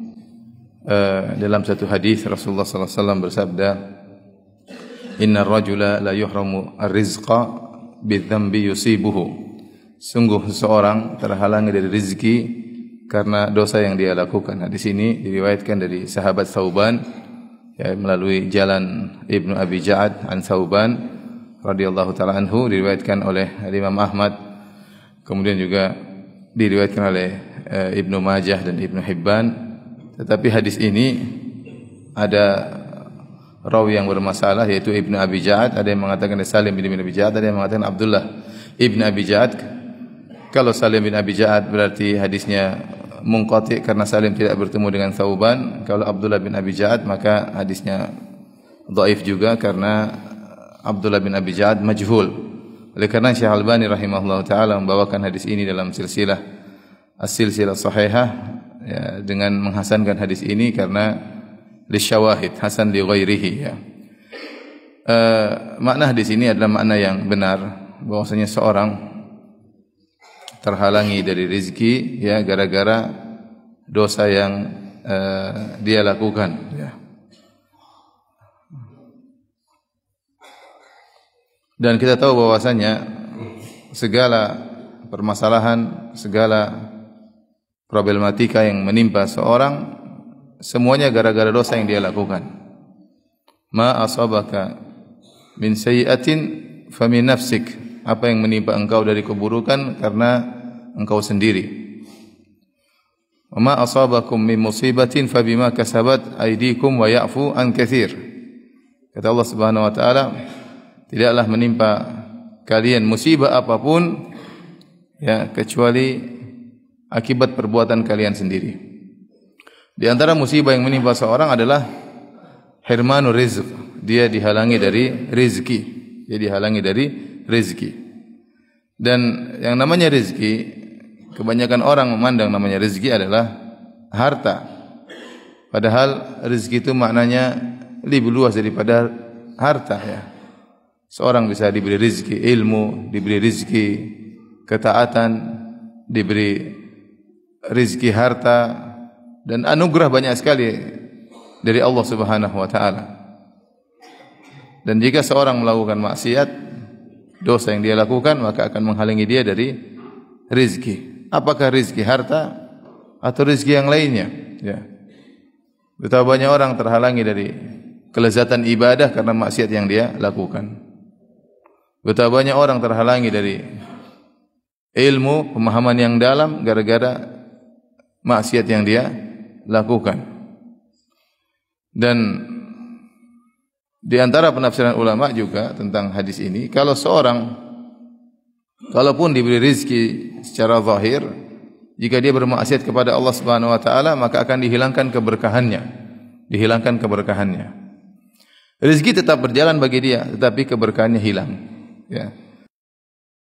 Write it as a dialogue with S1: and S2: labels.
S1: uh, dalam satu hadis Rasulullah sallallahu alaihi wasallam bersabda Inna rajula la yuhramu ar-rizqa bi dhanbi yusibuhu Sungguh seseorang terhalang dari rezeki karena dosa yang dia lakukan. Nah, di sini diriwayatkan dari sahabat Sauban ya, melalui jalan Ibnu Abi Ja'ad an Sauban radhiyallahu taala anhu diriwayatkan oleh Imam Ahmad kemudian juga diriwayatkan oleh e, Ibnu Majah dan Ibnu Hibban tetapi hadis ini ada rawi yang bermasalah yaitu Ibnu Abi Ja'ad, ada yang mengatakan Salim bin Abi Ja'ad, ada yang mengatakan Abdullah Ibnu Abi Ja'ad. Kalau Salim bin Abi Ja'ad berarti hadisnya mungkotik karena Salim tidak bertemu dengan Sauban. Kalau Abdullah bin Abi Ja'ad maka hadisnya dhaif juga karena Abdullah bin Abi Ja'ad majhul. Oleh karena Syekh Albani rahimahullah taala membawakan hadis ini dalam silsilah as-silsilah sahihah ya, dengan menghasankan hadis ini karena lisyawahid hasan li ghairihi ya. E, makna hadis ini adalah makna yang benar bahwasanya seorang terhalangi dari rezeki ya gara-gara dosa yang e, dia lakukan ya. Dan kita tahu bahwasanya segala permasalahan, segala problematika yang menimpa seorang semuanya gara-gara dosa yang dia lakukan. Ma asabaka min sayi'atin fa min nafsik. Apa yang menimpa engkau dari keburukan karena engkau sendiri. Ma asabakum min musibatin fa bima kasabat aydikum wa ya'fu an katsir. Kata Allah Subhanahu wa taala, tidaklah menimpa kalian musibah apapun ya kecuali akibat perbuatan kalian sendiri. Di antara musibah yang menimpa seorang adalah Hermanu Rizq. Dia dihalangi dari rezeki. Dia dihalangi dari rezeki. Dan yang namanya rezeki, kebanyakan orang memandang namanya rezeki adalah harta. Padahal rezeki itu maknanya lebih luas daripada harta ya. Seorang bisa diberi rezeki ilmu, diberi rezeki ketaatan, diberi rizki harta dan anugerah banyak sekali dari Allah Subhanahu wa taala. Dan jika seorang melakukan maksiat, dosa yang dia lakukan maka akan menghalangi dia dari rizki. Apakah rizki harta atau rizki yang lainnya? Ya. Betapa banyak orang terhalangi dari kelezatan ibadah karena maksiat yang dia lakukan. Betapa banyak orang terhalangi dari ilmu, pemahaman yang dalam gara-gara maksiat yang dia lakukan. Dan di antara penafsiran ulama juga tentang hadis ini, kalau seorang kalaupun diberi rezeki secara zahir, jika dia bermaksiat kepada Allah Subhanahu wa taala, maka akan dihilangkan keberkahannya. Dihilangkan keberkahannya. Rezeki tetap berjalan bagi dia, tetapi keberkahannya hilang. Ya.